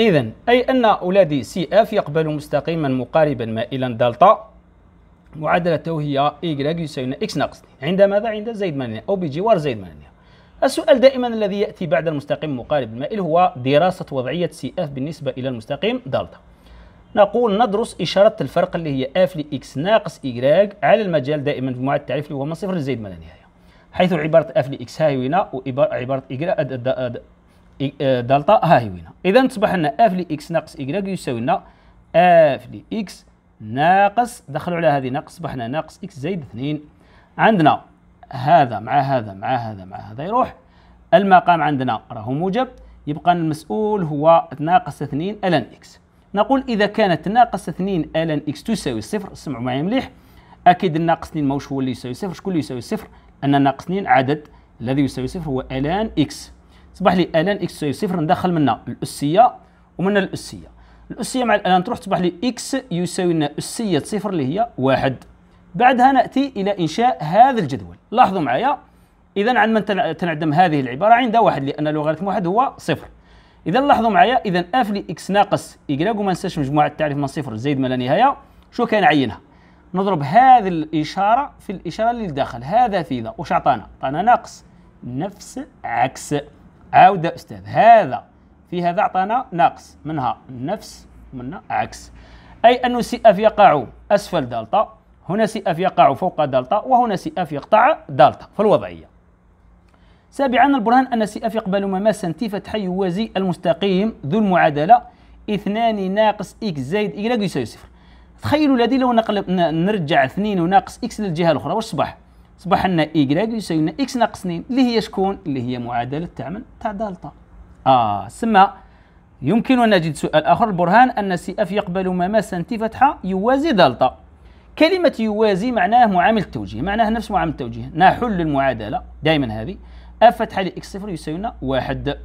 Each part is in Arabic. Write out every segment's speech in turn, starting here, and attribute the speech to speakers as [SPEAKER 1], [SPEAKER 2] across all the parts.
[SPEAKER 1] إذا أي أن أولادي سي اف يقبل مستقيما مقاربا مائلا دلتا معادلته هي إيكغ يساوي إكس ناقص عند ماذا؟ عند زائد 8 أو بجوار زائد 8 السؤال دائما الذي يأتي بعد المستقيم مقارب المائل هو دراسة وضعية سي اف بالنسبة إلى المستقيم دلتا نقول ندرس إشارة الفرق اللي هي اف لإكس ناقص إيكغ على المجال دائما في معادلة التعريف اللي هو من صفر لزائد ما لا نهاية حيث عبارة اف لإكس هاي هنا وعبارة إيكغ آه، دلتا ها هي وينها اذا تصبح لنا اف لي اكس ناقص y يساوي لنا اف لي اكس ناقص دخلوا على هذه ناقص صبح لنا ناقص اكس زائد 2 عندنا هذا مع هذا مع هذا مع هذا يروح المقام عندنا راه موجب يبقى المسؤول هو ناقص 2 ln x نقول اذا كانت ناقص 2 ln x تساوي صفر اسمعوا معي مليح اكيد الناقص 2 ماهوش هو اللي يساوي صفر شكون اللي يساوي صفر ان ناقص 2 عدد الذي يساوي صفر هو ln x تصبح لي الان اكس يو صفر ندخل منها الاسيه ومن الاسيه الاسيه مع الان تروح تصبح لي اكس يساوي لنا اسيه صفر اللي هي واحد بعدها ناتي الى انشاء هذا الجدول لاحظوا معايا اذا عندما تنعدم هذه العباره عند واحد لان لوغاريتم واحد هو صفر اذا لاحظوا معايا اذا اف لي اكس ناقص ايكغ وما ننساش مجموعه التعريف من صفر زائد ما لا نهايه شو كان عينها نضرب هذه الاشاره في الاشاره اللي لداخل هذا في ذا واش عطانا عطانا ناقص نفس عكس عاود أستاذ هذا في هذا أعطانا ناقص منها نفس ومنها عكس أي أن سي أف يقع أسفل دلتا هنا سي أف يقع فوق دلتا وهنا سي أف يقطع دلتا في الوضعية سابعا البرهان أن سي أف يقبل مماسا تي فتح يوازي المستقيم ذو المعادلة اثنان ناقص إكس زائد إكراك يساوي صفر تخيلوا لدي لو نقلب نرجع 2 وناقص إكس للجهة الأخرى واش صبح أصبح لنا إيكغ يساوي لنا إكس ناقص 2 اللي هي شكون؟ اللي هي معادلة تعمل تاع دالتا آه سما يمكننا نجد سؤال آخر البرهان أن سي إف يقبل مماسا تي فتحة يوازي دالتا كلمة يوازي معناه معامل التوجيه معناه نفس معامل التوجيه نحل المعادلة دائما هذه اف فتحة لإكس صفر يساوي لنا واحد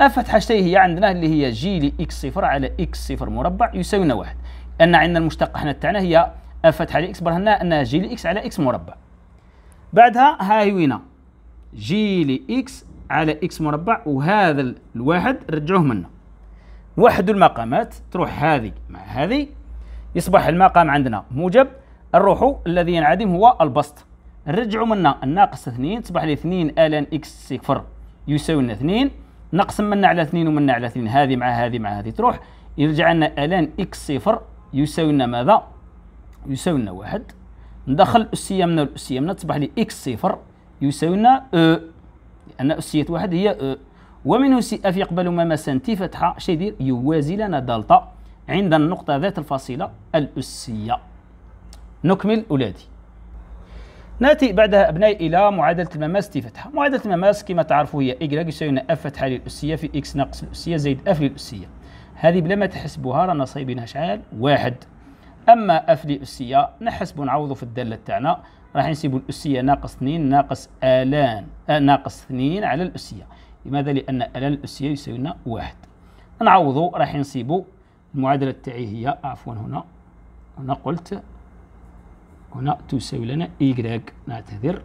[SPEAKER 1] اف فتحة شتي هي عندنا اللي هي جي لإكس صفر على إكس صفر مربع يساوي لنا واحد أن عندنا المشتقة حنا تاعنا هي اف فتحة لإكس برهنا أنها جي لإكس على إكس مربع بعدها هاي وينا جي لي اكس على اكس مربع وهذا الواحد رجعوه منا وحدوا المقامات تروح هذه مع هذه يصبح المقام عندنا موجب نروحوا الذي ينعدم هو البسط نرجعوا منا الناقص 2 تصبح لي 2 الان اكس صفر يساوي لنا 2 نقسم منا على 2 ومنا على 2 هذه مع هذه مع هذه تروح يرجع لنا الان اكس صفر يساوي لنا ماذا؟ يساوي لنا واحد ندخل الأسية من الأسية من تصبح لي إكس صفر يساوي لنا أو لأن أسية واحد هي أو ومنه سي اف يقبل ممسا تي فتحه اش يدير يوازي لنا دلتا عند النقطة ذات الفاصلة الأسية نكمل أولادي نأتي بعدها أبنائي إلى معادلة المماس تي فتحة معادلة المماس كما تعرفوا هي إكراك يساوي لنا اف فتحة للأسية في إكس ناقص الأسية زائد اف للأسية هذه بلا ما تحسبوها رانا صايبينها شحال واحد اما اف لاسيه نحسب نعوضو في الداله تاعنا راح نسيبو الاسيه ناقص 2 ناقص الان آه ناقص 2 على الاسيه لماذا لان الان الاسيه يساوي لنا واحد نعوضو راح نسيبو المعادله تاعي هي عفوا هنا هنا قلت هنا تساوي لنا y نعتذر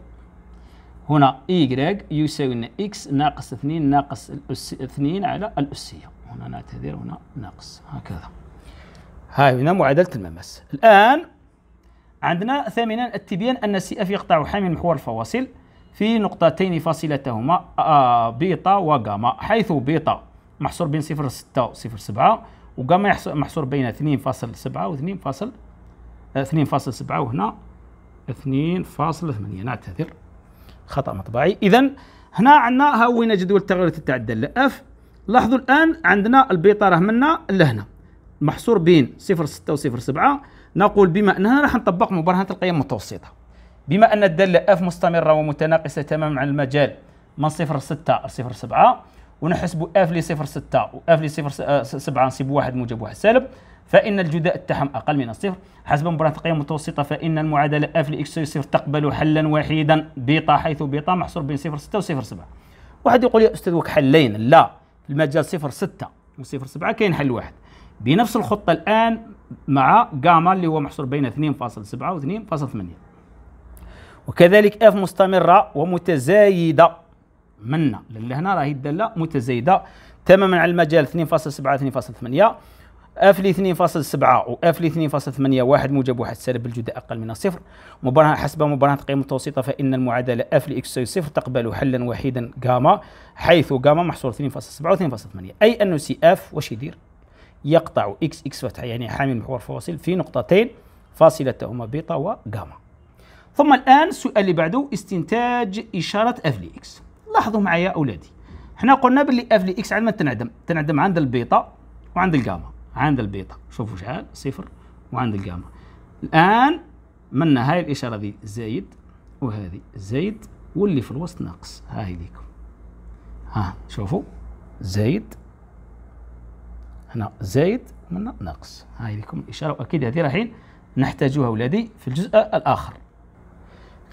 [SPEAKER 1] هنا y يساوي لنا إكس ناقص 2 ناقص 2 على الأسية هنا نعتذر هنا ناقص هكذا هاي هنا معادله الممس الان عندنا ثامنا التبيان ان سي اف يقطع حامل محور الفواصل في نقطتين فاصلتهما بيتا وغاما حيث بيتا محصور بين 0.6 و 0.7 وغاما محصور بين 2.7 و سبعة وهنا 2.8 نعتذر خطا مطبعي اذا هنا عندنا ها هو جدول تغيرات تاع الداله اف لاحظوا الان عندنا البيتا راه منا لهنا محصور بين 0.6 و 0.7 نقول بما أننا راح نطبق مبرهنة القيم المتوسطة بما أن الدالة اف مستمرة ومتناقصة تماما عن المجال من 0.6 ل 0.7 ونحسب اف ل 0.6 و اف ل 0.7 نصيب واحد موجب واحد سالب فإن الجداء التحم أقل من الصفر حسب مبرهنة القيم المتوسطة فإن المعادلة اف لإكس صفر تقبل حلا وحيدا بيتا حيث بيتا محصور بين 0.6 و 0.7 واحد يقول يا أستاذ وك حلين لا في المجال 0.6 و 0.7 كاين حل واحد بنفس الخطة الآن مع جاما اللي هو محصور بين 2.7 و 2.8 وكذلك اف مستمرة ومتزايدة منا لأن هنا راهي الدالة متزايدة تماما على المجال 2.7 2.8 اف ل 2.7 واف ل 2.8 واحد موجب واحد سالب الجداء اقل من الصفر مباراه حسب مبرهنة قيم متوسطة فان المعادلة اف اكس تساوي صفر تقبل حلا وحيدا جاما حيث جاما محصور 2.7 و 2.8 اي ان سي اف واش يدير؟ يقطع اكس اكس فتحه يعني حامل محور فواصل في نقطتين فاصلتهما بيتا وجاما ثم الان السؤال اللي بعده استنتاج اشاره اف لي اكس لاحظوا معي يا اولادي احنا قلنا باللي اف لي اكس عندما تنعدم تنعدم عند البيتا وعند الجاما عند البيتا شوفوا شحال صفر وعند الجاما الان منا هاي الاشاره دي زايد وهذه زايد واللي في الوسط ناقص هاي ليكم ها شوفوا زايد هنا زايد من ناقص هاي لكم إشارة وأكيد هذه رايحين نحتاجها أولادي في الجزء الآخر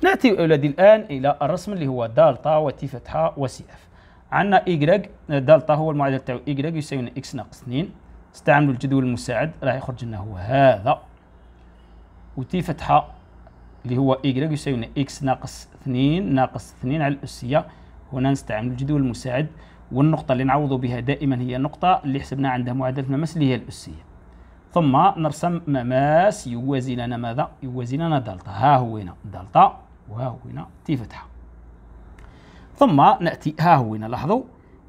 [SPEAKER 1] نأتي أولادي الآن إلى الرسم اللي هو دالتا وتي فتحة وسي اف عندنا إيكغ دالتا هو المعادلة تاعو إيكغ يساوي إكس ناقص 2 استعملوا الجدول المساعد راح يخرج لنا هو هذا وتي فتحة اللي هو إيكغ يساوي إكس ناقص 2 ناقص 2 على الأسية هنا نستعمل الجدول المساعد والنقطة اللي نعوض بها دائما هي النقطة اللي حسبنا عندها معادلة مماس اللي هي الأسية ثم نرسم مماس يوازي لنا ماذا؟ يوازي لنا دلتا ها هو هنا دلتا وها هو هنا تي فتحة ثم نأتي ها هو هنا لاحظوا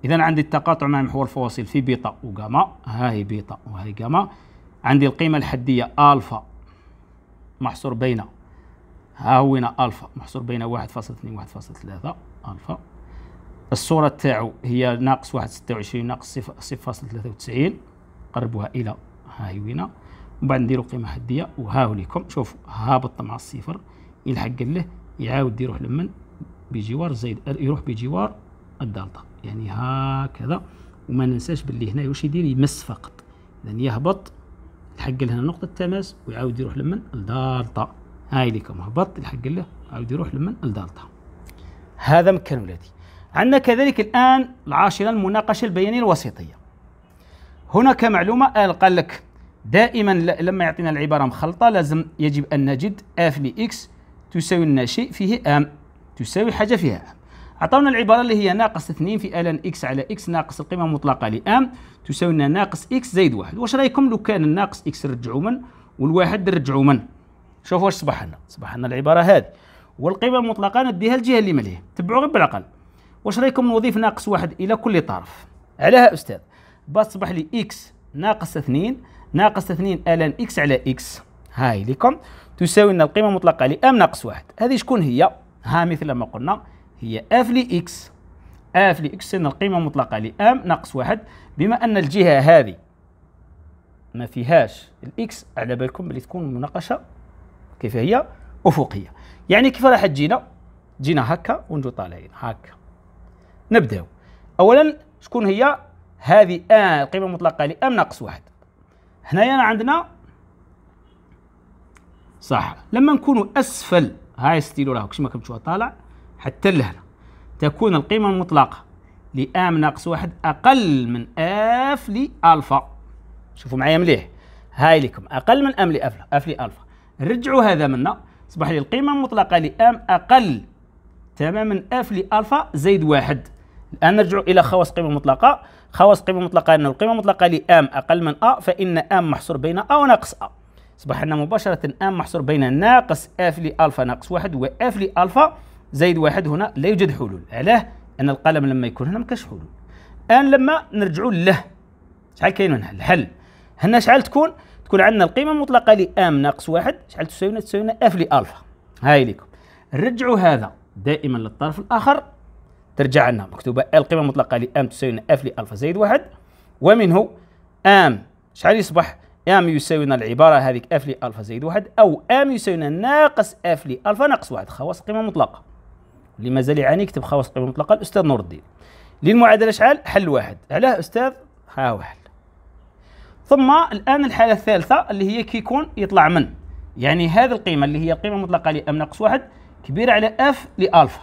[SPEAKER 1] إذا عندي التقاطع مع محور الفواصل في بيتا وجاما ها هي بيتا وهي جاما عندي القيمة الحدية ألفا محصور بين ها هو هنا ألفا محصور بين 1.2 و 1.3 ألفا الصورة تاعو هي ناقص واحد ستة وعشرين ناقص صفر فاصل ثلاثة وتسعين قربوها إلى هاي وينا ومن بعد نديرو قيمة حدية وهاو ليكم شوفوا هابط مع الصفر يلحق له يعاود يروح لمن بجوار زائد يروح بجوار الدالتا يعني هكذا وما ننساش باللي هنا واش يدير يمس فقط اذا يهبط يلحق لهنا نقطة تماس ويعاود يروح لمن لدالتا هاي ليكم هبط يلحق له يعاود يروح لمن لدالتا هذا مكان ولادي عندنا كذلك الآن العاشرة المناقشة البيانية الوسيطية هناك معلومة آه، قال لك دائما لما يعطينا العبارة مخلطة لازم يجب أن نجد اف بإكس تساوي لنا شيء فيه ام تساوي حاجة فيها ام عطاونا العبارة اللي هي ناقص 2 في ألان اكس على اكس ناقص القيمة المطلقة لام تساوي لنا ناقص اكس زائد واحد واش رايكم لو كان الناقص اكس رجعوا من والواحد رجعوا من شوفوا واش صبح لنا صبح لنا العبارة هذه والقيمة المطلقة نديها للجهة اللي مليها تبعوا غير بالعقل واش رايكم نضيف ناقص واحد الى كل طرف علاه استاذ تصبح لي اكس ناقص 2 ناقص 2 الان اكس على اكس هاي لكم تساوي لنا القيمه المطلقه لام ناقص واحد هذه شكون هي ها مثل ما قلنا هي اف لي اكس اف لي اكس ان القيمه المطلقه لام ناقص واحد بما ان الجهه هذه ما فيهاش الاكس على بالكم بلي تكون مناقشه كيف هي افقيه يعني كيف راح تجينا جينا هكا ونجو طالعين هكا نبداو اولا شكون هي هذه آه القيمه المطلقه لام ناقص واحد هنايا عندنا صح لما نكون اسفل هاي ستيلو راهو كيما كنتو طالع حتى لهنا تكون القيمه المطلقه لام ناقص واحد اقل من اف لالفا شوفوا معايا مليح هاي لكم اقل من ام لالفا اف لالفا رجعوا هذا منا اصبح لي القيمه المطلقه لام اقل تماما اف لالفا زائد واحد الآن نرجع إلى خواص قيمة مطلقة خواص قيمة مطلقة أن القيمة المطلقة لآم أقل من أ فإن آم محصور بين أ وناقص أ أصبح أن مباشرة آم محصور بين ناقص أف لألفا ناقص واحد وأف لألفا زائد واحد هنا لا يوجد حلول علاه أن القلم لما يكون هنا ما حلول الآن لما نرجعوا له شحال كاين هنا الحل هنا شحال تكون تكون عندنا القيمة المطلقة لآم ناقص واحد شحال تساوينا تساوينا أف لألفا هاي ليكم نرجعوا هذا دائما للطرف الآخر ترجع لنا مكتوبة القيمة المطلقة لام تساوي اف لألفا زائد واحد ومنه ام شحال يصبح ام يساوينا العبارة هذيك اف لألفا زائد واحد أو ام يساوينا ناقص اف لألفا ناقص واحد خواص قيمة مطلقة اللي مازال يعاني يكتب خواص قيمة مطلقة الأستاذ نور الدين للمعادلة شحال حل واحد علاه أستاذ ها هو حل ثم الآن الحالة الثالثة اللي هي كيكون يطلع من يعني هذه القيمة اللي هي القيمة المطلقة لام ناقص واحد كبيرة على اف لألفا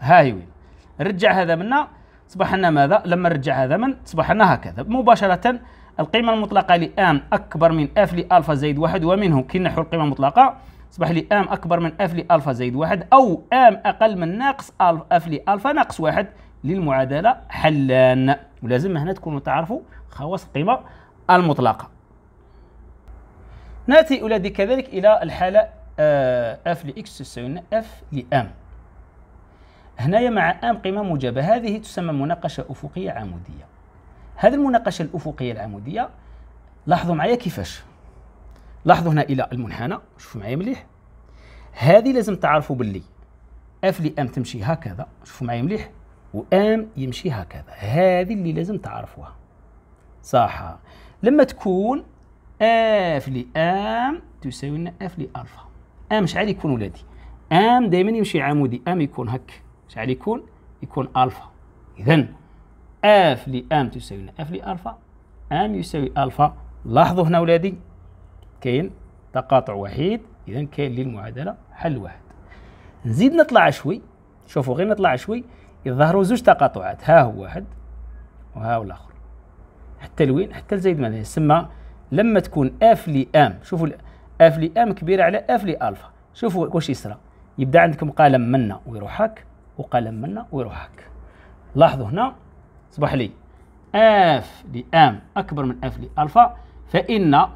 [SPEAKER 1] ها هي وين نرجع هذا منا صبح لنا ماذا لما نرجع هذا من صبح لنا هكذا مباشرة القيمة المطلقة لآم أكبر من أف لألفا زائد واحد ومنه كي نحو القيمة المطلقة صبح لي آم أكبر من أف لألفا زائد واحد أو آم أقل من ناقص ألف أف لألفا ناقص واحد للمعادلة حلان ولازم هنا تكونوا تعرفوا خواص القيمة المطلقة نأتي أولادي كذلك إلى الحالة آه اف لاكس تساوي اف لام هنايا مع ام قيمه موجبه هذه تسمى مناقشه افقيه عموديه هذه المناقشه الافقيه العموديه لاحظوا معايا كيفاش لاحظوا هنا الى المنحنى شوفوا معايا مليح هذه لازم تعرفوا باللي اف لي ام تمشي هكذا شوفوا معايا مليح وام يمشي هكذا هذه اللي لازم تعرفوها صح لما تكون اف لي ام تساوي لنا اف لي الفا ام شحال يكون ولادي ام دائما يمشي عمودي ام يكون هك شحال يكون؟ يكون الفا اذا اف لام تساوي لنا اف الفا ام يساوي الفا لاحظوا هنا ولادي كاين تقاطع وحيد اذا كاين للمعادله حل واحد نزيد نطلع شوي شوفوا غير نطلع شوي يظهروا زوج تقاطعات ها هو واحد وها هو الاخر حتى لوين حتى لزايد ماذا يسمى لما تكون اف لام شوفوا اف لام كبيره على اف الفا شوفوا واش يصرى يبدا عندكم قلم منا ويروح هاك وقلم منا ويروح هكا لاحظوا هنا صباح لي اف لام اكبر من اف لالفا فان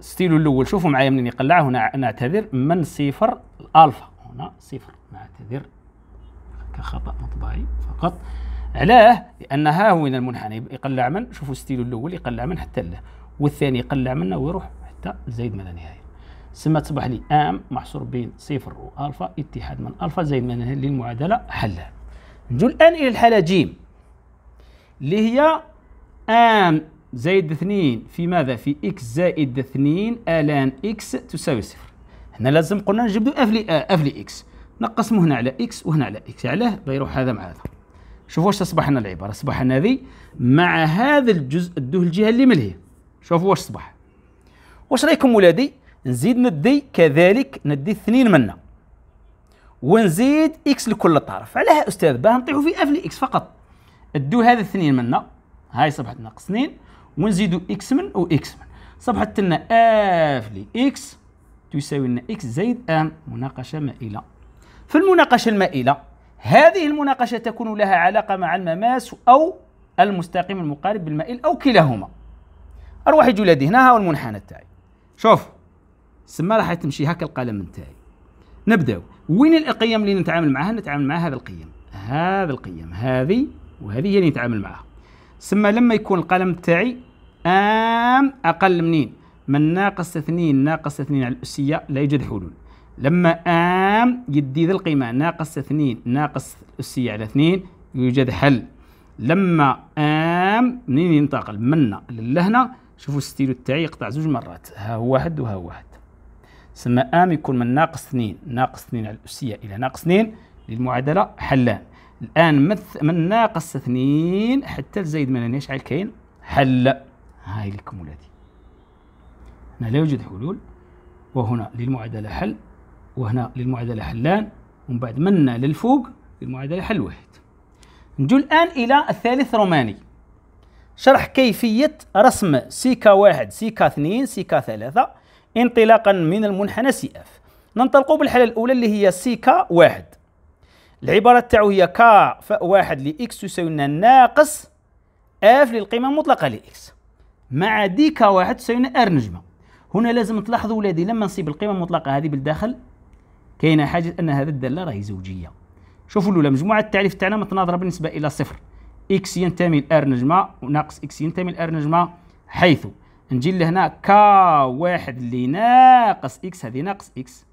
[SPEAKER 1] ستيلو الاول شوفوا معايا منين يقلع هنا نعتذر من صفر الالفا هنا صفر نعتذر كخطا مطبعي فقط علاه لان ها هو المنحنى يقلع من شوفوا ستيلو الاول يقلع من حتى له والثاني يقلع منه ويروح حتى زيد ما لا نهايه ثم تصبح لي ام محصور بين صفر والفا اتحاد من الفا زائد من للمعادله حلها نجو الان الى الحاله جيم اللي هي ام زائد 2 في ماذا في اكس زائد 2 الان اكس تساوي صفر هنا لازم قلنا نجبدو اف لي آه، اف لي اكس نقسمو هنا على اكس وهنا على اكس علاه بيروح هذا مع هذا شوفوا واش تصبح لنا العباره اصبح لنا هذه مع هذا الجزء دوه الجهه اللي ملهيه شوفوا واش اصبح واش رايكم ولادي نزيد ندي كذلك ندي اثنين منا ونزيد اكس لكل طرف علاه استاذ باه نطيحوا في اف لي اكس فقط ادو هذا اثنين منا هاي صبحت لنا اثنين ونزيدوا اكس من و اكس من صبحت لنا اف لي اكس تساوي لنا اكس زائد ان مناقشه مائله في المناقشه المائله هذه المناقشه تكون لها علاقه مع المماس او المستقيم المقارب بالمائل او كلاهما اروح يجي لدي هنا ها هو المنحنى تاعي شوف سما راح تمشي هكا القلم نتاعي نبداو وين القيم اللي نتعامل معها نتعامل مع هذا القيم هذا القيم هذه وهذه هي اللي نتعامل معها سما لما يكون القلم تاعي ام اقل منين من ناقص اثنين ناقص اثنين على الاسيه لا يوجد حلول لما ام يدي ذي القيمه ناقص اثنين ناقص الاسيه على اثنين يوجد حل لما ام منين ينتقل من للهنا شوفوا الستيلو تاعي يقطع زوج مرات ها هو واحد وها هو واحد سما ام يكون من ناقص 2 ناقص 2 على الاسيه الى ناقص 2 للمعادله حلان الان من ناقص 2 حتى لزايد من يشعل كاين حل هاي لكم ولادي هنا لا يوجد حلول وهنا للمعادله حل وهنا للمعادله حلان ومن بعد منا للفوق للمعادله حل واحد نجو الان الى الثالث روماني شرح كيفيه رسم سيكا واحد سيكا اثنين سيكا ثلاثه انطلاقا من المنحنى سي اف ننطلق بالحالة الأولى اللي هي سي كا واحد العبارة تاعو هي كا واحد لإكس تساوي لنا ناقص اف للقيمة المطلقة لإكس مع دي كا واحد تساوي لنا ار نجمة هنا لازم تلاحظوا ولادي لما نصيب القيمة المطلقة هذه بالداخل كاينة حاجة أن هذا الدالة راهي زوجية شوفوا الأولى مجموعة التعريف تاعنا متناظرة بالنسبة إلى صفر إكس ينتمي لآر نجمة وناقص إكس ينتمي لآر نجمة حيث نجي لهنا كا واحد اللي ناقص اكس هذه ناقص اكس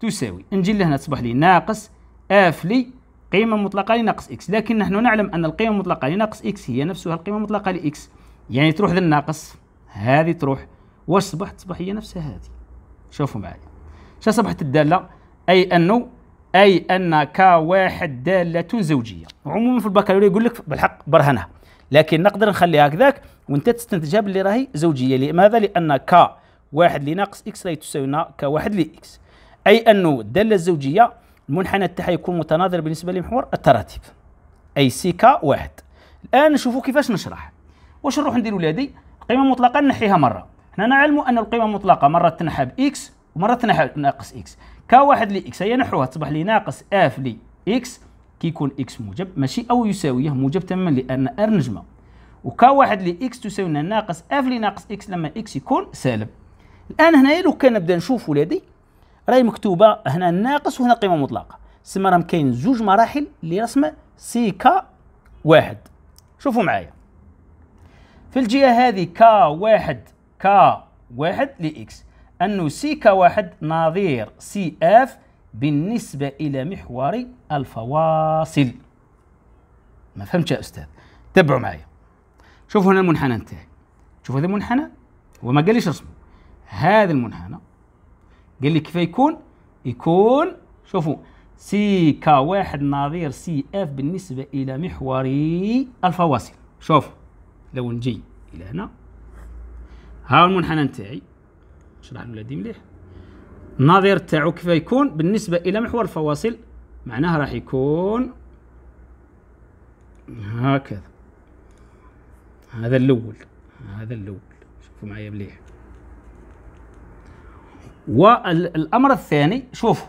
[SPEAKER 1] تساوي نجي لهنا تصبح لي ناقص اف لي قيمة مطلقة لناقص اكس لكن نحن نعلم ان القيمة المطلقة لناقص اكس هي نفسها القيمة المطلقة لاكس يعني تروح للناقص هذه تروح واش صبحت تصبح هي نفسها هذه شوفوا معايا شا صبحت الدالة اي انه اي ان كا واحد دالة زوجية عموما في البكالوريا يقول لك بالحق برهنها لكن نقدر نخليها هكذاك وانت تستنتجها باللي راهي زوجيه لماذا لان ك واحد لناقص اكس تساوي لنا ك واحد لاكس اي انه الداله الزوجيه المنحنى تاعها يكون متناظر بالنسبه لمحور التراتيب اي سي كا واحد الان نشوفوا كيفاش نشرح واش نروح ندير ولادي قيمه مطلقه نحيها مره هنا نعلموا ان القيمه المطلقه مره تنحى باكس ومره تنحى ناقص اكس كا واحد لاكس هي نحوها تصبح لي ناقص اف لي اكس كيكون اكس موجب ماشي او يساويه موجب تماما لان ار نجمه وكا واحد لاكس تساوي لنا ناقص اف لناقص اكس لما اكس يكون سالب الان هنايا لو كان نبدا نشوف ولادي راهي مكتوبه هنا ناقص وهنا قيمه مطلقه سما راهم كاين زوج مراحل لرسم سي كا واحد شوفوا معايا في الجهه هذه كا واحد كا واحد لاكس انه سي كا واحد نظير سي اف بالنسبه الى محور الفواصل ما فهمت يا أستاذ تبعوا معي شوف هنا المنحنى انتهي شوف هذا المنحنى هو ما قاليش اسمه هذا المنحنى قال لي كيف يكون يكون شوفوا سي كا واحد ناظر سي اف بالنسبة إلى محور الفواصل شوف لو نجي إلى هنا ها المنحنى نتاعي نشرح لولادي مليح النظير تاعو كيف يكون بالنسبة إلى محور الفواصل معناها راح يكون هكذا هذا الأول هذا الأول شوفوا معي مليح والأمر الثاني شوفوا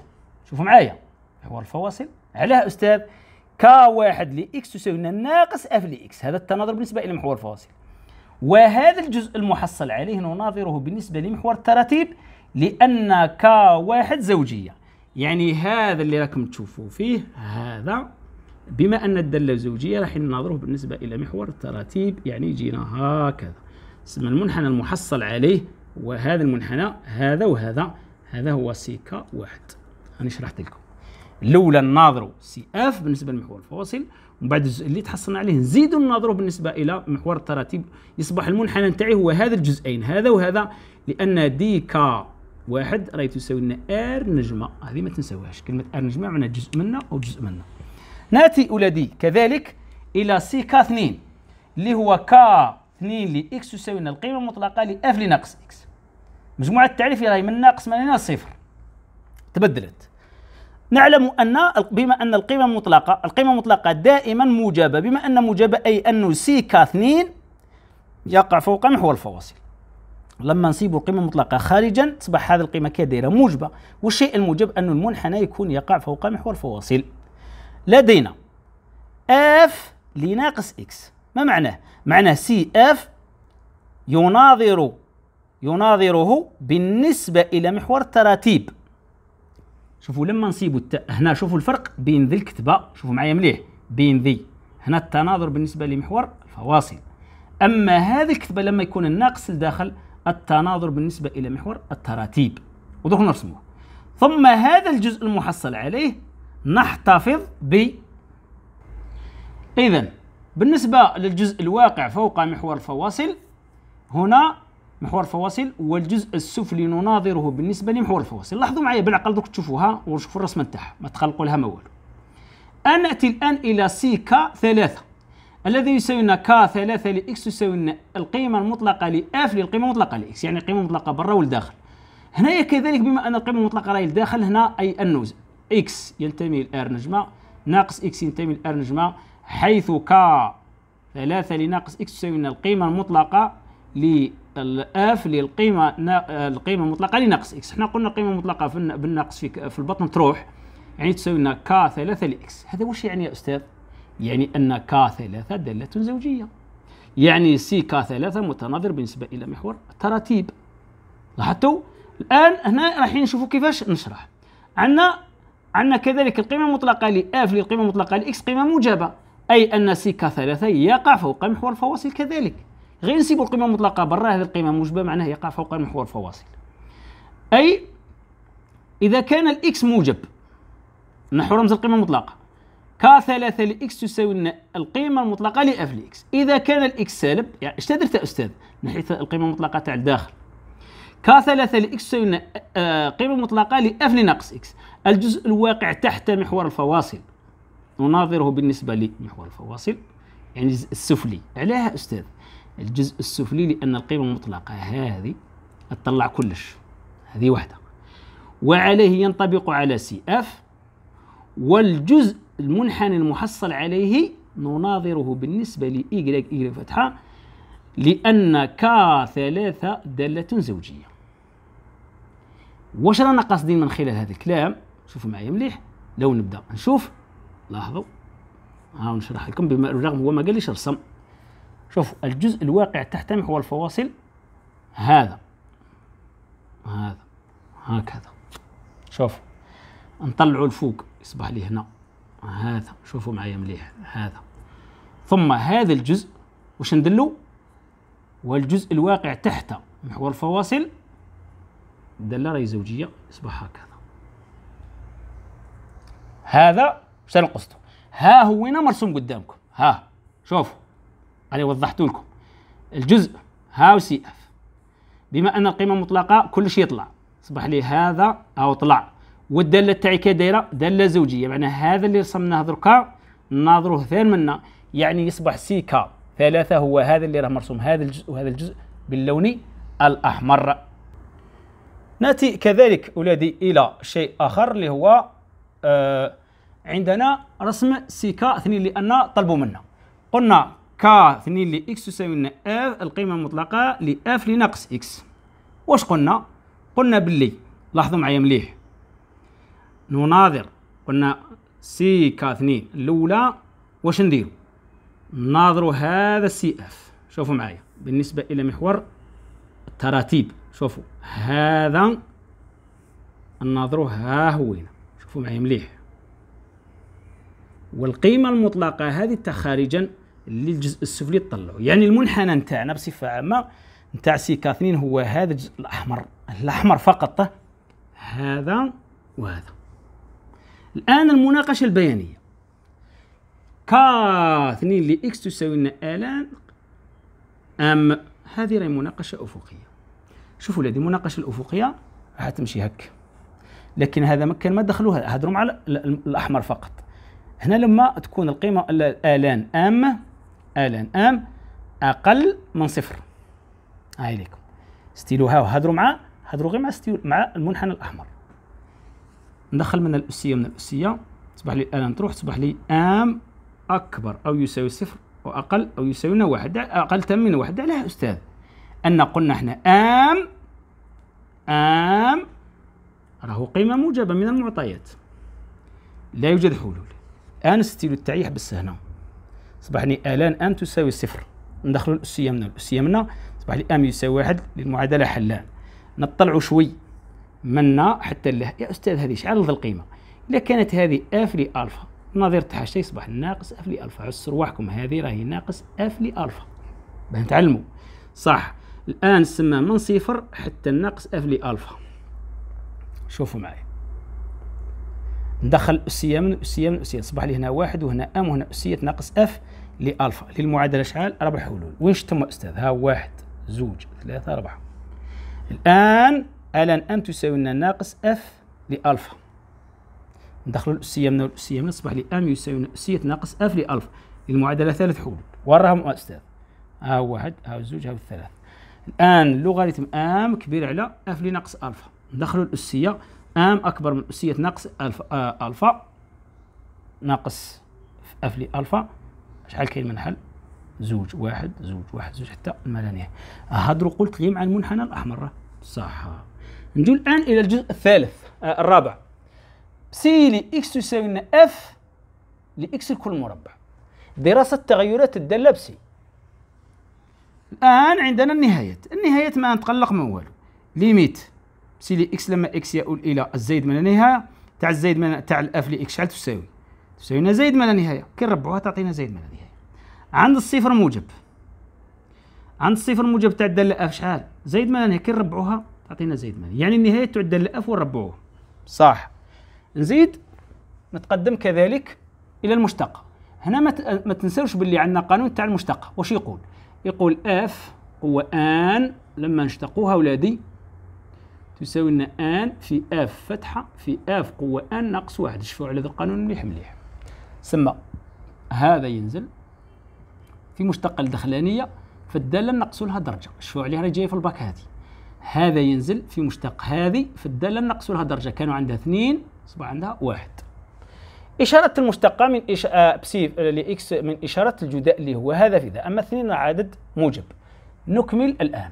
[SPEAKER 1] شوفوا معايا هو الفواصل علاه أستاذ كا واحد لإكس تساوي ناقص اف لإكس هذا التناظر بالنسبة إلى محور الفواصل وهذا الجزء المحصل عليه نناظره بالنسبة لمحور التراتيب لأن كا واحد زوجية يعني هذا اللي راكم تشوفوا فيه هذا بما أن الدالة الزوجية راح نناظروه بالنسبة إلى محور التراتيب يعني جينا هكذا اسم المنحنى المحصل عليه وهذا المنحنى هذا وهذا هذا هو سيكا واحد أنا شرحت لكم الاولى نناظروا سي اف بالنسبه لمحور الفواصل ومن بعد الجزء اللي تحصلنا عليه نزيدوا نناظروا بالنسبه الى محور التراتيب يصبح المنحنى نتاعي هو هذا الجزئين هذا وهذا لان دي كا واحد راهي تساوي لنا ار نجمه هذه ما تنساوهاش كلمه ار نجمه معناها جزء منا او جزء منا ناتي اولادي كذلك الى سي كا 2 اللي هو كا 2 لاكس تساوي لنا القيمه المطلقه لاف لناقص اكس مجموعه التعريف راهي من ناقص من صفر تبدلت نعلم ان بما ان القيمه المطلقه القيمه المطلقه دائما موجبه بما ان موجبه اي انه سي كا 2 يقع فوق محور الفواصل لما نصيبوا القيمة المطلقة خارجا تصبح هذه القيمة كدائرة موجبة والشيء الموجب أن المنحنى يكون يقع فوق محور الفواصل لدينا اف لناقص اكس ما معناه؟ معناه سي اف يناظر يناظره بالنسبة إلى محور التراتيب شوفوا لما نصيبوا الت... هنا شوفوا الفرق بين ذي الكتبة شوفوا معايا مليح بين ذي هنا التناظر بالنسبة لمحور الفواصل أما هذه الكتبة لما يكون الناقص لداخل التناظر بالنسبة إلى محور التراتيب ودوك نرسمه ثم هذا الجزء المحصل عليه نحتفظ ب إذا بالنسبة للجزء الواقع فوق محور الفواصل هنا محور الفواصل والجزء السفلي نناظره بالنسبة لمحور الفواصل لاحظوا معي بالعقل دوك تشوفوها وشوفوا الرسمة تاعها ما تخلقوا لها ما والو أنا أتي الآن إلى سيكا ثلاثة الذي يساوي لنا ك 3 لاكس تساوي لنا القيمه المطلقه لاف للقيمه المطلقه لاكس يعني القيمه المطلقه برا والداخل هنايا كذلك بما ان القيمه المطلقه راهي لداخل هنا اي النوز اكس ينتمي لار نجمه ناقص اكس ينتمي لار نجمه حيث ك 3 لناقص اكس تساوي لنا القيمه المطلقه الاف للقيمه نا... القيمه المطلقه لناقص اكس حنا قلنا القيمه المطلقه في بالناقص في في البطن تروح يعني تساوي لنا كا 3 لاكس هذا واش يعني يا استاذ يعني أن كا ثلاثة دالة زوجية يعني سي كا ثلاثة متناظر بالنسبة إلى محور التراتيب لاحظتوا الآن هنا راح نشوفوا كيفاش نشرح عندنا عندنا كذلك القيمة المطلقة لإف للقيمة المطلقة لإكس قيمة موجبة أي أن سي كا ثلاثة يقع فوق محور الفواصل كذلك غير نسيبوا القيمة المطلقة برا هذه القيمة موجبة معناها يقع فوق محور الفواصل أي إذا كان الإكس موجب نحو رمز القيمة المطلقة ثلاثة لإكس تساوي لنا القيمة المطلقة لإف لإكس إذا كان الإكس سالب يعني إيش درت أستاذ من حيث القيمة المطلقة تاع الداخل ثلاثة لإكس تساوي لنا آه، قيمة مطلقة لإف لناقص إكس الجزء الواقع تحت محور الفواصل نناظره بالنسبة لمحور الفواصل يعني الجزء السفلي علاه أستاذ الجزء السفلي لأن القيمة المطلقة هذه تطلع كلش هذه واحدة وعليه ينطبق على سي اف والجزء المنحنى المحصل عليه نناظره بالنسبة لـ y y فتحة لأن كا ثلاثة دالة زوجية واش رانا قاصدين من خلال هذا الكلام شوفوا معايا مليح لو نبدا نشوف لاحظوا ها نشرح لكم بما رغم هو ما قاليش رسم شوف الجزء الواقع تحت محور الفواصل هذا هذا هكذا شوف نطلعوا الفوق يصبح لي هنا هذا شوفوا معايا مليح هذا ثم هذا الجزء واش ندلو والجزء الواقع تحت محور الفواصل الداله راهي زوجيه يصبح هكذا هذا واش قصته ها هو هنا مرسوم قدامكم ها شوفوا انا وضحت لكم الجزء ها وسي اف بما ان القيمه مطلقه كل شيء يطلع صبح لي هذا او طلع والداله تاعي كي دايره داله زوجيه معناها هذا اللي رسمناه دركا ناظروه ثان منا يعني يصبح سيكا ثلاثة هو هذا اللي راه مرسوم هذا الجزء وهذا الجزء باللون الأحمر نأتي كذلك أولادي إلى شيء آخر اللي هو آه عندنا رسم سي كا اثنين لأن طلبوا منا قلنا كا اثنين لإكس تساوي لنا اف القيمة المطلقة لإف لنقص إكس واش قلنا؟ قلنا باللي لاحظوا معايا مليح نناظر قلنا سي كا اثنين الاولى واش نديرو نناظروا هذا سي اف شوفوا معايا بالنسبه الى محور التراتيب شوفوا هذا نناظرو ها هو هنا شوفوا معايا مليح والقيمه المطلقه هذه خارجا للجزء السفلي تطلعوا يعني المنحنى نتاعنا بصفه عامه نتاع سي كا اثنين هو هذا الجزء الاحمر الاحمر فقط هذا وهذا الآن المناقشة البيانية ك 2 لإكس تساوي لنا الان أم هذه راهي مناقشة أفقية شوفوا هذه المناقشة الأفقية راح تمشي هك لكن هذا ما كان ما دخلوها هضروا مع الأحمر فقط هنا لما تكون القيمة الآلان أم آلان أم أقل من صفر هاي لكم ستيلو هاو هضروا مع هضروا غير مع ستيلو مع المنحنى الأحمر ندخل من الأسية من الأسية تصبح لي الان تروح تصبح لي أم أكبر أو يساوي صفر وأقل أو يساوي واحد أقل تم من واحد علاه أستاذ أن قلنا احنا أم أم راهو قيمة موجبة من المعطيات لا يوجد حلول أن ستيلو التعيح صبح لي الان ان تساوي صفر ندخلوا الاسيه من الاسيه هنا صبح لي ام يساوي واحد للمعادله حلان نطلعوا شوي منا حتى له يا أستاذ هذه شحال ذا القيمة إذا كانت هذه اف لألفا نظير شي يصبح ناقص اف لألفا عس رواحكم هذه راهي ناقص اف لألفا باه نتعلموا صح الآن سما من صفر حتى ناقص اف لألفا شوفوا معي ندخل أسية من أسية من أسية صبح لي هنا واحد وهنا أم وهنا أسية ناقص اف لألفا للمعادلة شحال أربع حلول وين شتم أستاذ ها واحد زوج ثلاثة أربعة الآن ألان أم تساوي لنا ناقص اف لألفا ندخلوا الأسية من الأسية من تصبح لي أم يساوي لنا أسية ناقص اف لألفا المعادلة ثلاث حلول وراهم أستاذ ها هو واحد ها هو زوج ها هو ثلاث الآن لوغاريتم أم كبير على اف لناقص ألفا ندخلوا الأسية أم أكبر من أسية ناقص ألفا آه ألفا ناقص اف لألفا شحال كاين من حل زوج واحد زوج واحد زوج حتى ما لا نهايه هضروا قلت غير مع المنحنى الأحمر صح نجو الآن إلى الجزء الثالث آه الرابع سي لإكس تساوي لنا اف لإكس الكل مربع دراسة تغيرات الدالة بسي الآن عندنا النهايات النهايات ما نتقلق من والو ليميت سي لي اكس لما اكس يؤول الى الزايد من النهايه تاع الزايد من تاع الاف لي اكس شحال تساوي تساوي لنا زايد من النهايه كي نربعوها تعطينا زايد من النهايه عند الصفر موجب عند الصفر موجب تاع الداله اف شحال زايد من النهايه كي نربعوها اعطينا زيد مالي يعني النهايه تعدل الاف ونربعوه صح نزيد نتقدم كذلك الى المشتق هنا ما تنساوش باللي عندنا قانون تاع المشتق واش يقول يقول اف هو ان لما نشتقوها ولادي تساوي لنا ان في اف فتحة في اف قوة ان ناقص واحد شوفوا على هذا القانون مليح مليح ثم هذا ينزل في مشتق الدخلانية فالدالة نقصوا لها درجة شوفوا عليها راهي جاية في الباك هذه هذا ينزل في مشتق هذه في الداله نقص لها درجه كانوا عندها اثنين اصبح عندها واحد إشارة المشتقة من إش... آه بسي لإكس من إشارة الجداء اللي هو هذا في ذا أما اثنين عدد موجب نكمل الآن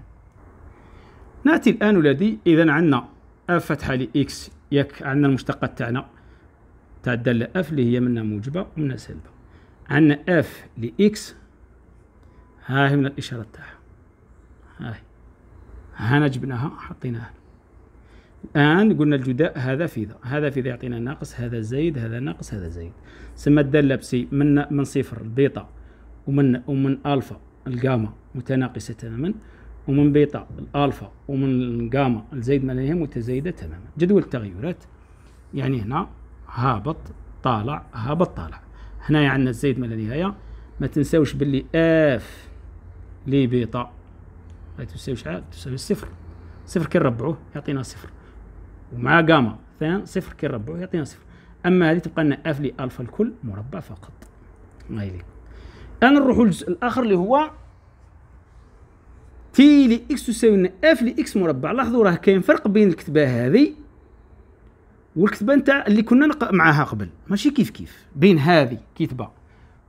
[SPEAKER 1] نأتي الآن ولادي إذا عندنا اف فتحة لإكس ياك عندنا المشتقة تاعنا تاع الدالة اف اللي هي منها موجبة ومنها سالبة عندنا اف لإكس ها هي من الإشارة تاعها ها هي هنا جبناها حطيناها الآن قلنا الجداء هذا في ذا هذا في ذا يعطينا ناقص هذا زايد هذا ناقص هذا زايد سما الدالة بسي من من صفر البيطة ومن ومن ألفا الجاما متناقصة تماما ومن بيطة الألفا ومن الجاما الزايد من هي متزايدة تماما جدول التغيرات يعني هنا هابط طالع هابط طالع هنا عندنا يعني الزايد من نهاية ما تنساوش باللي اف لبيطة هاي تساوي شحال؟ تساوي صفر صفر كي نربعوه يعطينا صفر ومع جاما ثان صفر كي نربعوه يعطينا صفر اما هذه تبقى لنا اف لي الفا الكل مربع فقط هاي لي الان نروحوا للجزء الاخر اللي هو تي لي اكس تساوي لنا اف لي اكس مربع لاحظوا راه كاين فرق بين الكتبه هذه والكتبه نتاع اللي كنا نق... معاها قبل ماشي كيف كيف بين هذه كتبه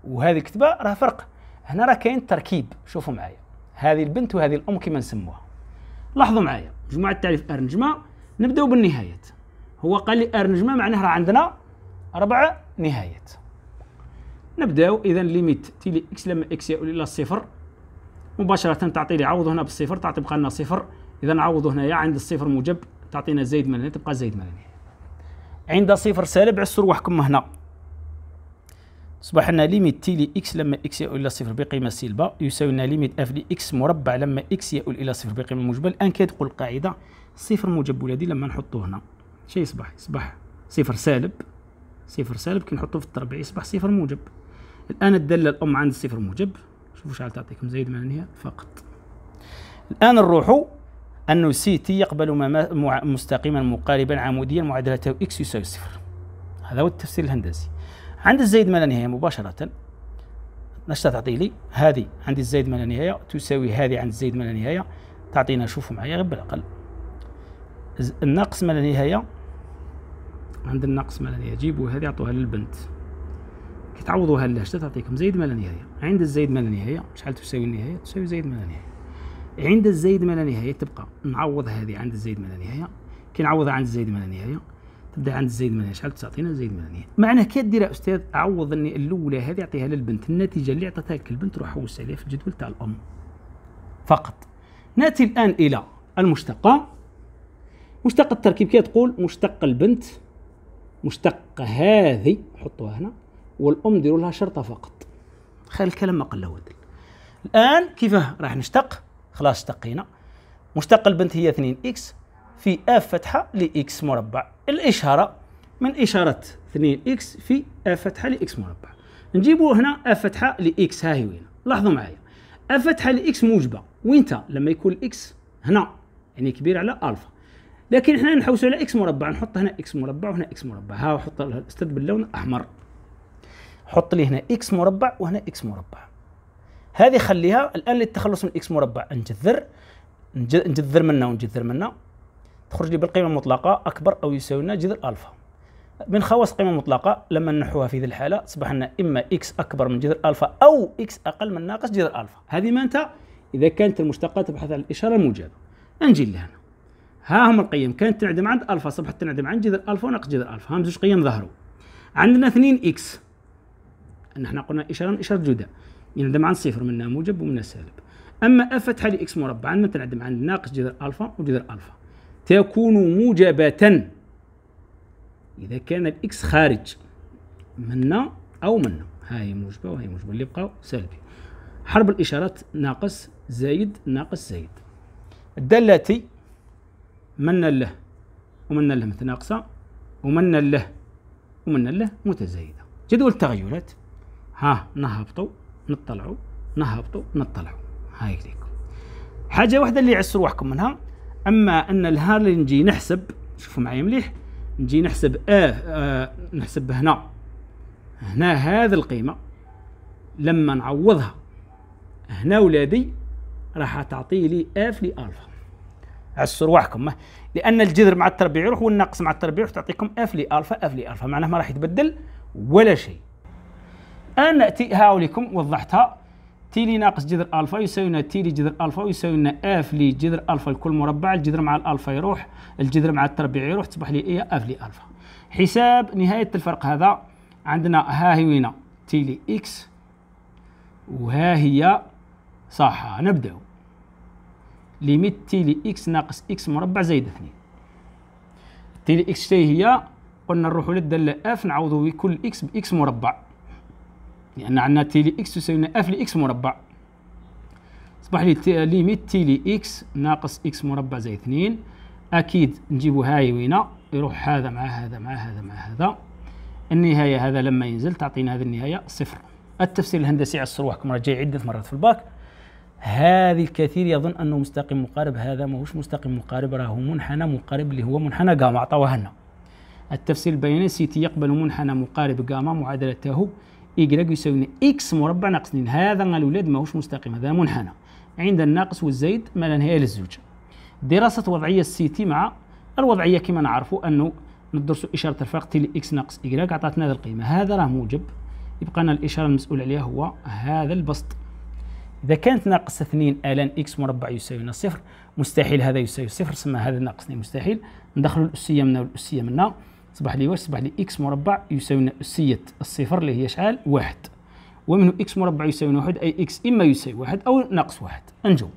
[SPEAKER 1] وهذه كتبه راه فرق هنا راه كاين تركيب شوفوا معايا هذه البنت وهذه الام كما نسموها لاحظوا معايا مجموعه تعريف نجمه نبداو بالنهايات هو قال لي نجمه معناها راه عندنا اربع نهايات نبداو اذا ليميت تي لي اكس لما اكس يؤول الى الصفر مباشره تعطي لي عوض هنا بالصفر تعطي تبقى لنا صفر اذا نعوض هنايا عند الصفر موجب تعطينا زايد من هنا تبقى زايد من هنا عند صفر سالب عسر واحكم هنا أصبح أن ليميت تي لإكس لما إكس يؤول إلى صفر بقيمة سلبة يساوي لنا ليميت أف لإكس مربع لما إكس يؤول إلى صفر بقيمة موجبة الآن كتقول القاعدة صفر موجب ولدي لما نحطو هنا شي يصبح يصبح صفر سالب صفر سالب كي نحطو في التربيع يصبح صفر موجب الآن الدالة الأم عند صفر موجب شوفوا شحال تعطيكم زايد ثمانية فقط الآن نروحو أنه سي تي يقبل مستقيما مقاربا عموديا معادلته إكس يساوي صفر هذا هو التفسير الهندسي عند الزايد ما لا نهاية مباشرة نشطة تعطي لي هذه عند الزايد ما لا نهاية تساوي هذه عند الزايد ما لا نهاية تعطينا شوفوا معايا غير بالعقل الناقص ما لا نهاية عند الناقص ما لا نهاية جيبوا هذه عطوها للبنت كي تعوضوها شتا تعطيكم زايد ما لا نهاية عند الزايد ما لا نهاية شحال تساوي النهاية تساوي زايد ما لا نهاية عند الزايد ما لا نهاية تبقى نعوض هذه عند الزايد ما لا نهاية كي نعوضها عند الزايد ما لا نهاية تبدا عند الزيد منها شحال تعطينا زايد منها معناه كي دير استاذ عوض اني الاولى هذه اعطيها للبنت النتيجه اللي عطاتها لك البنت روح حوس عليها في الجدول تاع الام فقط ناتي الان الى المشتقه مشتق التركيب كي تقول مشتق البنت مشتق هذه حطوها هنا والام ديروا لها شرطه فقط خلي الكلام ما قل ودل الان كيفاه راح نشتق خلاص اشتقينا مشتق البنت هي 2 اكس في اف فتحه لاكس مربع الاشاره من اشاره 2 اكس في اف فتحه لاكس مربع نجيبوا هنا اف فتحه لاكس ها هي وين لاحظوا معايا اف فتحه لاكس موجبه وينتا لما يكون الاكس هنا يعني كبير على الفا لكن احنا نحوسوا على اكس مربع نحط هنا اكس مربع وهنا اكس مربع ها وحط الاستاذ باللون الاحمر حط لي هنا اكس مربع وهنا اكس مربع هذه خليها الان للتخلص من اكس مربع نجذر نجذر منا ونجذر منا تخرج لي بالقيمه المطلقه اكبر او يساوي لنا جذر الفا من خواص القيمه المطلقه لما ننحوها في ذي الحاله أصبح لنا اما اكس اكبر من جذر الفا او اكس اقل من ناقص جذر الفا هذه ما أنت اذا كانت المشتقه تبحث عن الاشاره الموجبه نجي لهنا ها هم القيم كانت تنعدم عند الفا صبحت تنعدم عند جذر الفا وناقص جذر الفا هم زوج قيم ظهروا عندنا اثنين اكس نحن قلنا اشاره اشاره جدى ينعدم عن صفر منها موجب ومنها سالب اما اف لي لاكس مربع عندنا تنعدم عند ناقص جذر الفا وجذر الفا تكون موجبة إذا كان الإكس خارج منا أو منا ها هي موجبة وهي موجبة اللي بقاو سلبي حرب الإشارات ناقص زايد ناقص زايد الدالة منا له ومنا له متناقصة ومنا له ومنا له متزايدة جدول التغيرات ها نهبطوا نطلعوا نهبطوا نطلعوا هاي ليكم حاجة واحدة اللي يعس روحكم منها اما ان الهارلي نجي نحسب شوفوا معايا مليح نجي نحسب اه, آه نحسب هنا هنا هذه القيمه لما نعوضها هنا ولادي راح تعطي لي اف لي الفا عسوا رواحكم لان الجذر مع التربيع يروح والنقص مع التربيع يروح تعطيكم اف لي الفا اف لي الفا معناه ما راح يتبدل ولا شيء انا ناتي هاوليكم وضحتها تي لي ناقص جذر الفا يساوي لنا تي لي جذر الفا يساوي لنا اف لي جذر الفا الكل مربع الجذر مع الالفا يروح الجذر مع التربيع يروح تصبح لي اي اف لي الفا حساب نهايه الفرق هذا عندنا ها هي هنا تي لي اكس وها هي صح نبداو ليميت تي لي اكس ناقص اكس مربع زائد 2 تي لي اكس شتي هي قلنا نروحوا للداله اف نعوضوا بكل اكس باكس مربع لأن عندنا تي لي إكس تساوي لنا اف لي إكس مربع أصبح لي ليميت تي لي إكس ناقص إكس مربع زائد اثنين أكيد نجيبو هاي وينا يروح هذا مع هذا مع هذا مع هذا النهاية هذا لما ينزل تعطينا هذه النهاية صفر التفسير الهندسي على الصروح كما جاي عدة مرات في الباك هذه الكثير يظن انه مستقيم مقارب هذا ماهوش مستقيم مقارب راهو منحنى مقارب اللي هو منحنى جاما عطاوه لنا التفسير البياني سيتي يقبل منحنى مقارب جاما معادلته إيكغيك يساوي إكس مربع ناقص 2 هذا الأولاد ماهوش مستقيم هذا منحنى عند الناقص والزايد ما لا نهاية للزوج دراسة وضعية السيتي مع الوضعية كما نعرفوا أنه ندرسوا إشارة الفرق تي إكس ناقص إيكغيك عطاتنا هذه القيمة هذا راه موجب يبقى لنا الإشارة المسؤول عليها هو هذا البسط إذا كانت ناقص 2 آلان إكس مربع يساوي صفر مستحيل هذا يساوي صفر سما هذا ناقص 2 مستحيل ندخلوا الأسية منا والأسية منا صبح لي واش صبح لي اكس مربع يساوي أسية الصفر اللي هي شحال واحد ومنه اكس مربع يساوي واحد اي اكس اما يساوي واحد او ناقص واحد انجو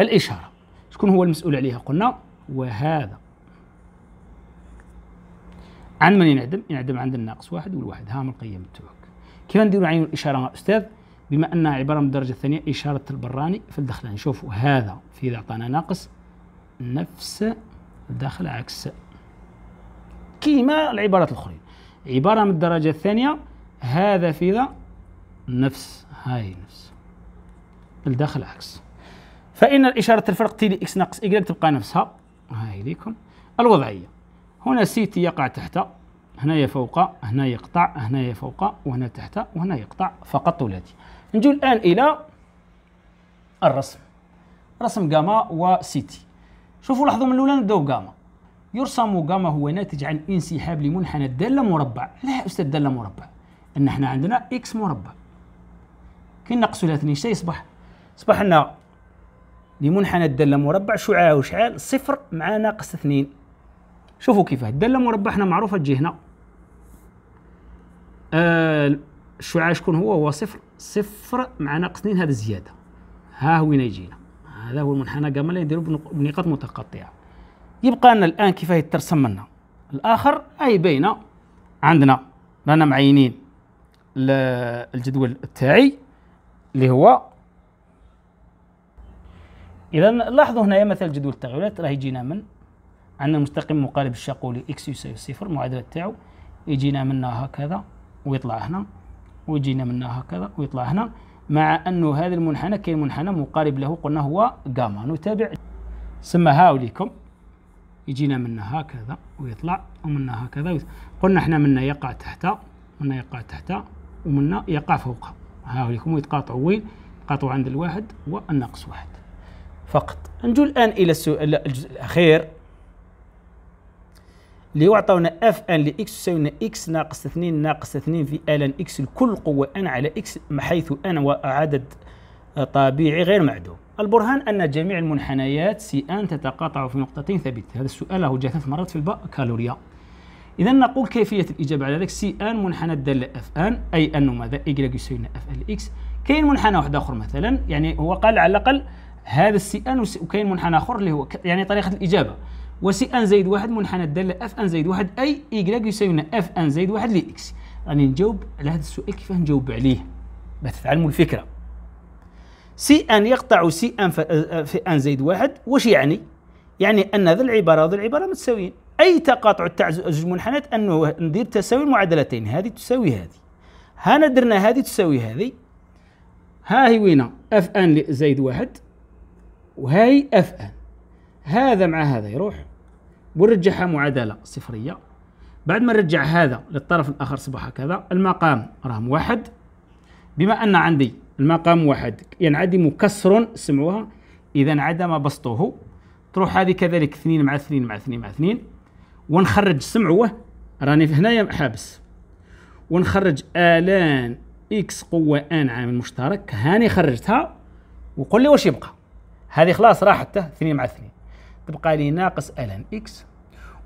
[SPEAKER 1] الاشاره شكون هو المسؤول عليها قلنا وهذا عن من ينعدم ينعدم عند الناقص واحد والواحد ها من القيم تاعك كيف نديرو عين الاشاره مع استاذ بما انها عباره من الدرجه الثانيه اشاره البراني في الدخله نشوفوا هذا في اذا اعطانا ناقص نفس الدخل عكس كيما العبارات الأخرين عبارة من الدرجة الثانية هذا في ذا نفس هاي نفس بالداخل عكس فإن إشارة الفرق تي دي إكس ناقص إيكغيك تبقى نفسها هاي ليكم الوضعية هنا سي تي يقع تحت هنا فوق هنا يقطع هنا فوق وهنا تحت وهنا يقطع فقط ولاتي نجي الآن إلى الرسم رسم جاما وسيتي شوفوا لاحظوا من الأولى نبداو جاما يرسم جاما هو ناتج عن انسحاب لمنحنى الدالة مربع لا أستاذ دالة مربع أن احنا عندنا إكس مربع كي نقصوا الاثنين شتا يصبح يصبح لنا لمنحنى الدالة مربع شعاع وشعال صفر مع ناقص اثنين شوفوا كيفاه الدالة مربع حنا معروفة تجي هنا آه الشعاع شكون هو هو صفر صفر مع ناقص اثنين هذا زيادة ها هو وين يجينا هذا هو المنحنى جاما اللي نديرو بنقاط متقطعة يبقى لنا الآن كيف يترسم لنا الآخر أي بين عندنا رانا معينين الجدول تاعي اللي هو إذا لاحظوا هنايا مثلا جدول التغيرات راه يجينا من عندنا المستقيم مقارب الشاقولي إكس يساوي صفر المعادلة تاعو يجينا منها هكذا ويطلع هنا ويجينا منها هكذا ويطلع هنا مع أنه هذا المنحنى كاين منحنى مقارب له قلنا هو جاما نتابع سمى ليكم يجينا منه هكذا ويطلع ومنه هكذا ويطلع. قلنا احنا منه يقع تحت منا يقع تحت ومنه يقع فوقها ها لكم يتقاطعوا وين؟ يتقاطعوا عند الواحد والناقص واحد فقط نجو الان الى السؤال الجزء الاخير اللي هو عطاونا اف ان لاكس تساوي اكس ناقص 2 ناقص 2 في ال ان اكس الكل قوه ان على اكس حيث ان وعدد طبيعي غير معدوم البرهان أن جميع المنحنيات سي ان تتقاطع في نقطتين ثابته هذا السؤال له جاء ثلاث مرات في الباكالوريا إذا نقول كيفية الإجابة على ذلك سي أن منحنى الدالة أف أن أي أنه ماذا إيكغيك يساوي أف أن إكس كاين منحنى واحد آخر مثلا يعني هو قال على الأقل هذا السي أن وكاين منحنى آخر اللي هو يعني طريقة الإجابة وسي أن زائد واحد منحنى الدالة أف أن زائد واحد أي إيكغيك يساوي أف أن زائد واحد لإكس راني يعني نجاوب على هذا السؤال كيفاه نجاوب عليه باش تتعلموا الفكرة سي ان يقطع سي ان في ان زائد واحد واش يعني؟ يعني ان هذه العباره وهذه العباره متساويين اي تقاطع تاع زوج منحنيات انه ندير تساوي المعادلتين هذه تساوي هذه هنا درنا هذه تساوي هذه ها هي وين اف ان زائد واحد وهاي اف ان هذا مع هذا يروح ونرجعها معادله صفريه بعد ما نرجع هذا للطرف الاخر صبح هكذا المقام راه واحد بما ان عندي المقام واحد ينعدم كسر سمعوها إذا انعدم بسطه تروح هذه كذلك اثنين مع اثنين مع اثنين مع اثنين ونخرج سمعوه راني هنايا حابس ونخرج الان اكس قوه ان عامل مشترك هاني خرجتها وقول لي واش يبقى هذه خلاص راحت اثنين مع اثنين تبقى لي ناقص الان اكس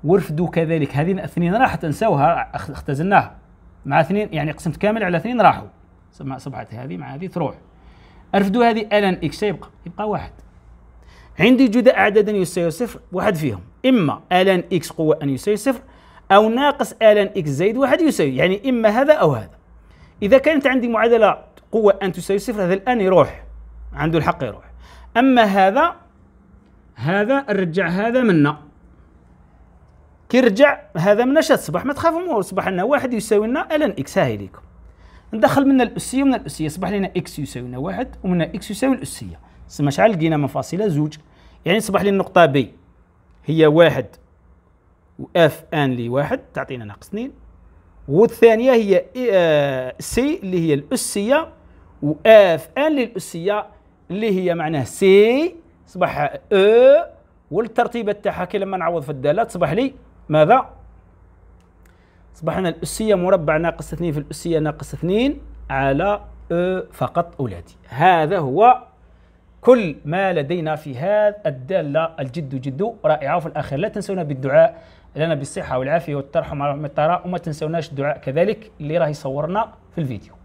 [SPEAKER 1] ورفدوا كذلك هذه اثنين راحت نساوها اختزلناها مع اثنين يعني قسمت كامل على اثنين راحوا سمع صبعة هذه مع هذه تروح أرفدوا هذه ألان إكس يبقى يبقى واحد عندي جداء عددا يساوي صفر واحد فيهم إما ألان إكس قوة أن يساوي صفر أو ناقص ألان إكس زائد واحد يساوي يعني إما هذا أو هذا إذا كانت عندي معادلة قوة أن تساوي صفر هذا الآن يروح عنده الحق يروح أما هذا هذا نرجع هذا منا كي رجع هذا منا شات صباح ما تخافوا صباح لنا واحد يساوي لنا ألان إكس هاي ليكم ندخل من الاسيه ومن الاسيه يصبح لنا اكس يساوي واحد ومن اكس يساوي الاسيه سما شحال لقينا من فاصله زوج يعني يصبح لي النقطه بي هي واحد واف ان لي واحد تعطينا ناقص اثنين والثانيه هي سي آه، اللي هي الاسيه واف ان للاسيه اللي هي معناه سي صبح او والترتيبه تاعها كي لما نعوض في الداله تصبح لي ماذا أصبحنا الأسية مربع ناقص 2 في الأسية ناقص 2 على فقط أولادي هذا هو كل ما لدينا في هذا الدالة الجد جد رائعة وفي الأخير لا تنسونا بالدعاء لنا بالصحة والعافية والترحم على الطراء وما تنسوناش الدعاء كذلك اللي راه يصورنا في الفيديو